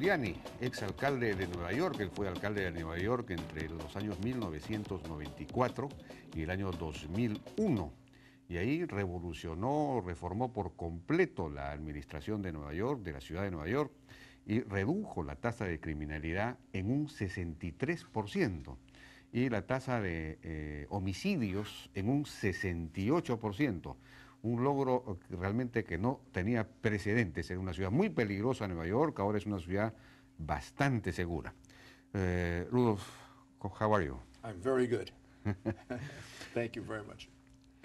Giuliani, ex alcalde de Nueva York. Él fue alcalde de Nueva York entre los años 1994 y el año 2001. Y ahí revolucionó, reformó por completo la administración de Nueva York, de la ciudad de Nueva York, y redujo la tasa de criminalidad en un 63% y la tasa de eh, homicidios en un 68% un logro eh, realmente que no tenía precedentes era una ciudad muy peligrosa, en Nueva York, ahora es una ciudad bastante segura. Eh, Rudolf, how are you? I'm very good. Thank you very much.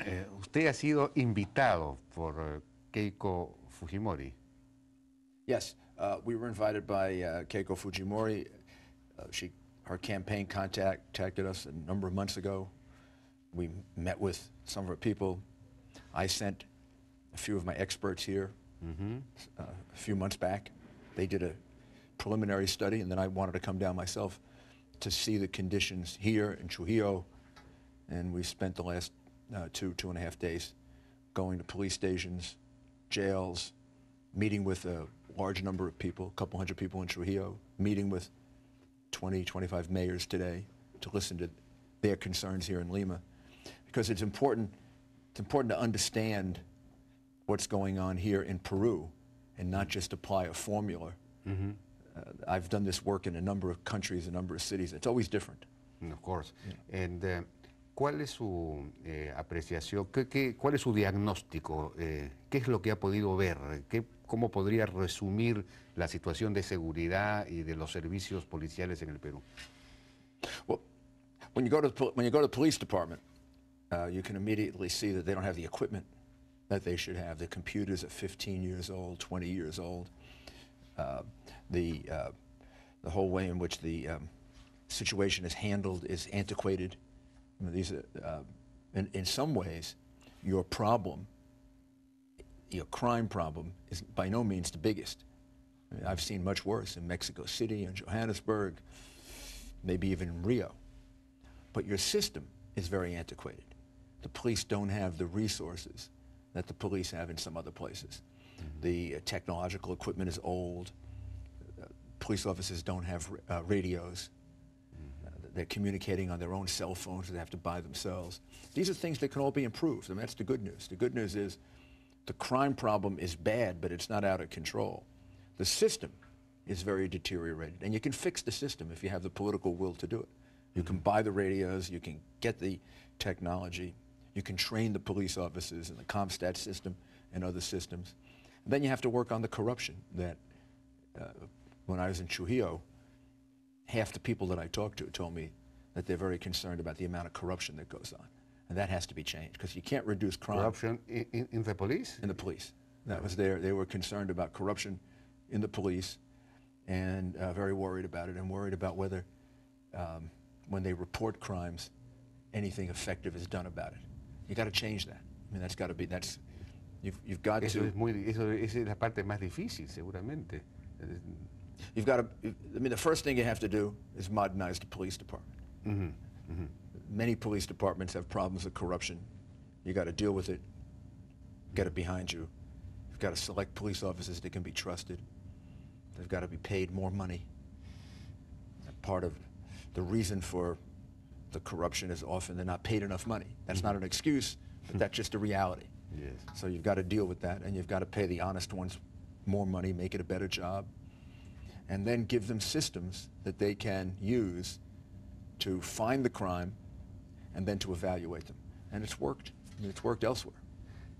Eh, usted ha sido invitado por eh, Keiko Fujimori. Yes, uh, we were invited by uh, Keiko Fujimori. Uh, she, her campaign contact, contacted us a number of months ago. We met with some of her people. I sent a few of my experts here mm-hmm. uh, a few months back. They did a preliminary study, and then I wanted to come down myself to see the conditions here in Trujillo. And we spent the last uh, two, two and a half days going to police stations, jails, meeting with a large number of people, a couple hundred people in Trujillo, meeting with 20, 25 mayors today to listen to their concerns here in Lima. Because it's important it's important to understand what's going on here in Peru and not just apply a formula. Mm -hmm. uh, I've done this work in a number of countries, a number of cities. It's always different. Mm, of course. Yeah. And uh, ¿cuál es su eh, apreciación? ¿Qué, ¿Qué, cuál es su diagnóstico? Eh, ¿Qué es lo que ha podido ver? ¿Qué, ¿Cómo podría resumir la situación de seguridad y de los servicios policiales en el Perú? Well, when you go to the, when you go to the police department, uh, you can immediately see that they don't have the equipment that they should have. The computers are 15 years old, 20 years old. Uh, the, uh, the whole way in which the um, situation is handled is antiquated. I mean, these are, uh, in, in some ways, your problem, your crime problem, is by no means the biggest. I mean, I've seen much worse in Mexico City and Johannesburg, maybe even Rio. But your system is very antiquated the police don't have the resources that the police have in some other places. Mm-hmm. The uh, technological equipment is old. Uh, police officers don't have uh, radios. Mm-hmm. Uh, they're communicating on their own cell phones they have to buy themselves. These are things that can all be improved, I and mean, that's the good news. The good news is the crime problem is bad, but it's not out of control. The system is very deteriorated, and you can fix the system if you have the political will to do it. You mm-hmm. can buy the radios, you can get the technology, you can train the police officers in the Comstat system and other systems. And then you have to work on the corruption that uh, when I was in Trujillo, half the people that I talked to told me that they're very concerned about the amount of corruption that goes on. And that has to be changed because you can't reduce crime. Corruption in, in, in the police? In the police. That was there. They were concerned about corruption in the police and uh, very worried about it and worried about whether um, when they report crimes, anything effective is done about it. You got to change that. I mean, that's got to be, that's, you've, you've got eso to... Es muy, eso, esa es la parte más difícil, seguramente. You've got to, I mean, the first thing you have to do is modernize the police department. Mm -hmm. Mm -hmm. Many police departments have problems with corruption. You got to deal with it, get it behind you. You've got to select police officers that can be trusted. They've got to be paid more money. Part of the reason for the corruption is often they're not paid enough money. That's not an mm-hmm. excuse, but that's just a reality. Yes. So you've got to deal with that, and you've got to pay the honest ones more money, make it a better job, and then give them systems that they can use to find the crime and then to evaluate them. And it's worked. I mean, it's worked elsewhere.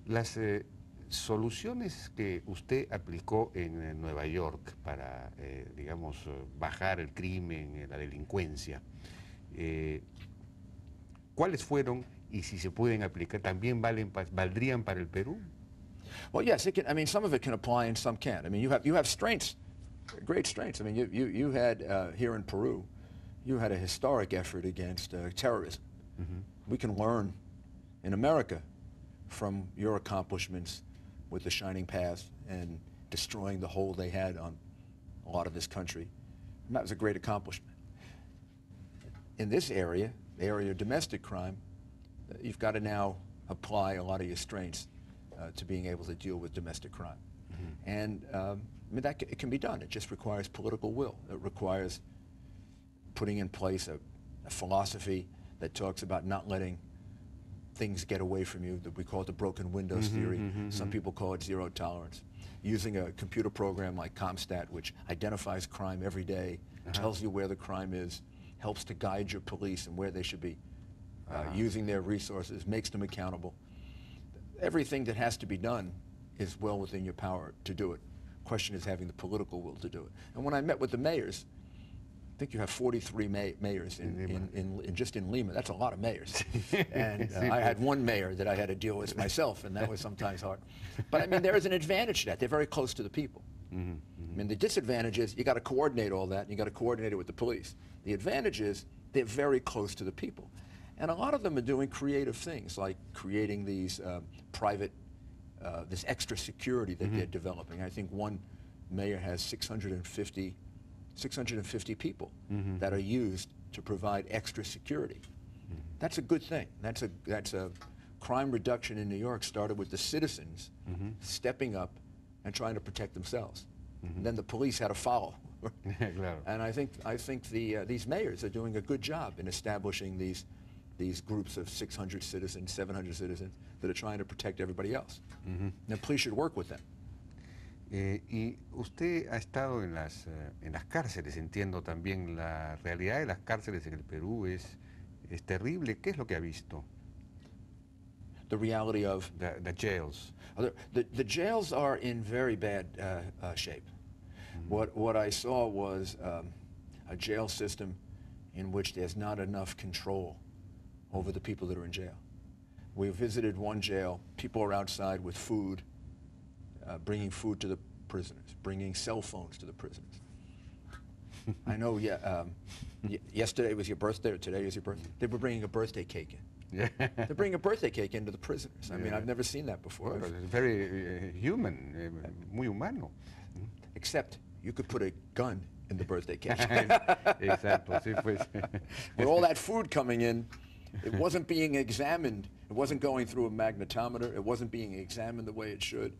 Las eh, soluciones que usted aplicó en eh, Nueva York para, eh, digamos, bajar el crimen, la delincuencia, eh, ¿cuáles fueron y si se pueden aplicar, también valen, valdrían para el Perú? Well, yes, it can, I mean, some of it can apply and some can't. I mean, you have, you have strengths, great strengths. I mean, you, you, you had uh, here in Peru, you had a historic effort against uh, terrorism. Mm -hmm. We can learn in America from your accomplishments with the Shining Path and destroying the hold they had on a lot of this country. And that was a great accomplishment in this area, the area of domestic crime, uh, you've got to now apply a lot of your strengths uh, to being able to deal with domestic crime. Mm -hmm. And um, I mean, that it can be done. It just requires political will. It requires putting in place a, a philosophy that talks about not letting things get away from you that we call the broken windows mm -hmm, theory. Mm -hmm, Some mm-hmm. people call it zero tolerance. Using a computer program like Comstat, which identifies crime every day, uh -huh. tells you where the crime is, helps to guide your police and where they should be uh, uh -huh. using their resources, makes them accountable. Everything that has to be done is well within your power to do it. Question is having the political will to do it. And when I met with the mayors, I think you have 43 may mayors in, in, in, in, just in Lima. That's a lot of mayors. and uh, I had one mayor that I had to deal with myself, and that was sometimes hard. But I mean, there is an advantage to that. They're very close to the people. Mm -hmm. I mean, the disadvantage is you got to coordinate all that, and you got to coordinate it with the police. The advantage is they're very close to the people. And a lot of them are doing creative things, like creating these uh, private, uh, this extra security that mm -hmm. they're mm-hmm. developing. I think one mayor has 650, 650 people mm -hmm. that are used to provide extra security. Mm -hmm. That's a good thing. That's a, that's a crime reduction in New York started with the citizens mm-hmm. stepping up and trying to protect themselves. Mm-hmm. Then the police had to follow. claro. And I think, I think the, uh, these mayors are doing a good job in establishing these, groups of 600 citizens, 700 citizens that are trying to protect everybody else. Mm-hmm. And police should work with them. Eh, y usted ha estado en las, eh, en las cárceles, entiendo también la realidad de las cárceles en el Perú es terrible. ¿Qué es lo que ha visto? the reality of the, the jails. The, the, jails are in very bad uh, uh, shape. Mm -hmm. What what I saw was um, a jail system in which there's not enough control over the people that are in jail. We visited one jail. People are outside with food, uh, bringing food to the prisoners, bringing cell phones to the prisoners. I know. Yeah. Um, yesterday was your birthday, or today is your birthday. They were bringing a birthday cake in. Yeah. to bring a birthday cake into the prisoners. I mean, I've never seen that before. Well, very uh, human, uh, muy humano. Except you could put a gun in the birthday cake. Exactly. With all that food coming in, it wasn't being examined. It wasn't going through a magnetometer. It wasn't being examined the way it should.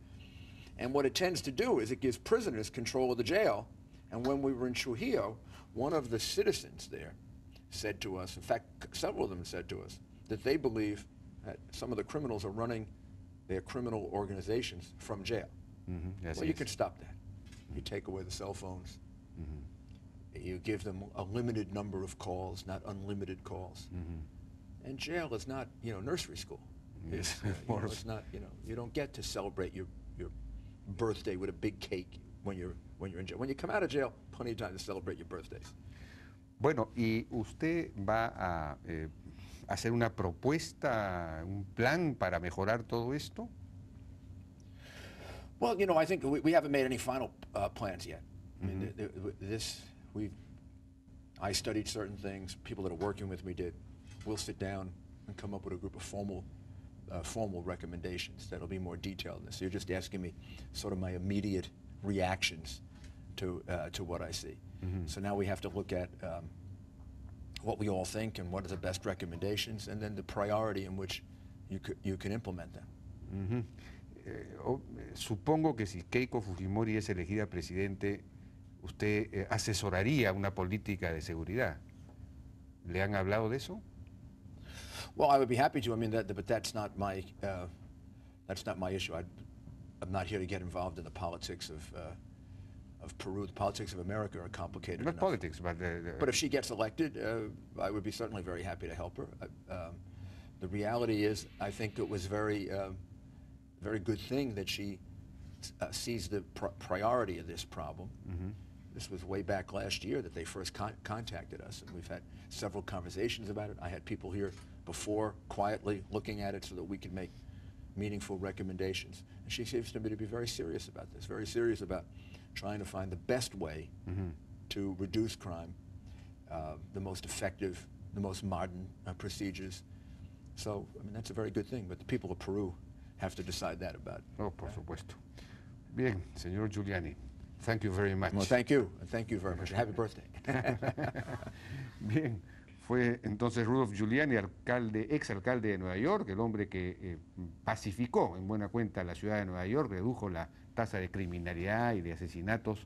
And what it tends to do is it gives prisoners control of the jail. And when we were in Trujillo, one of the citizens there said to us, in fact, several of them said to us, that they believe that some of the criminals are running their criminal organizations from jail. Mm-hmm. Yes, well, yes. you can stop that. You mm-hmm. take away the cell phones. Mm-hmm. You give them a limited number of calls, not unlimited calls. Mm-hmm. And jail is not, you know, nursery school. Yes, it's, you know, it's not, you know, you don't get to celebrate your, your birthday with a big cake when you're, when you're in jail. When you come out of jail, plenty of time to celebrate your birthdays. Bueno, y usted va a eh, hacer una propuesta, un plan para mejorar todo esto? Well, you know, I think we, we haven't made any final uh, plans yet. I mean, mm -hmm. the, the, this, we, I studied certain things. People that are working with me did. We'll sit down and come up with a group of formal, uh, formal recommendations that'll be more detailed. So you're just asking me sort of my immediate reactions to uh, to what I see. Mm-hmm. So now we have to look at um, what we all think and what are the best recommendations, and then the priority in which you, c- you can implement them. Mm-hmm. Eh, oh, supongo que si Keiko Fujimori es elegida presidente, usted eh, asesoraría una política de seguridad. ¿Le han hablado de eso? Well, I would be happy to. I mean, that, but that's not my uh, that's not my issue. I, am not here to get involved in the politics of. Uh, of Peru. The politics of America are complicated. Not enough. politics, but the, the but if she gets elected, uh, I would be certainly very happy to help her. I, um, the reality is, I think it was very, um, very good thing that she uh, sees the pr priority of this problem. Mm -hmm. This was way back last year that they first con contacted us, and we've had several conversations about it. I had people here before quietly looking at it so that we could make meaningful recommendations. And she seems to me to be very serious about this, very serious about trying to find the best way mm-hmm. to reduce crime, uh, the most effective, the most modern uh, procedures. So, I mean, that's a very good thing, but the people of Peru have to decide that about. Uh, oh, por supuesto. Bien, señor Giuliani, thank you very much. Well, thank you, thank you very much. Happy birthday. Bien. Fue entonces Rudolf Giuliani, alcalde, exalcalde de Nueva York, el hombre que eh, pacificó en buena cuenta la ciudad de Nueva York, redujo la tasa de criminalidad y de asesinatos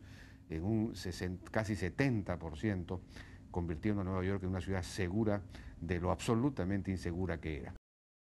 en un casi 70%, convirtiendo a Nueva York en una ciudad segura de lo absolutamente insegura que era.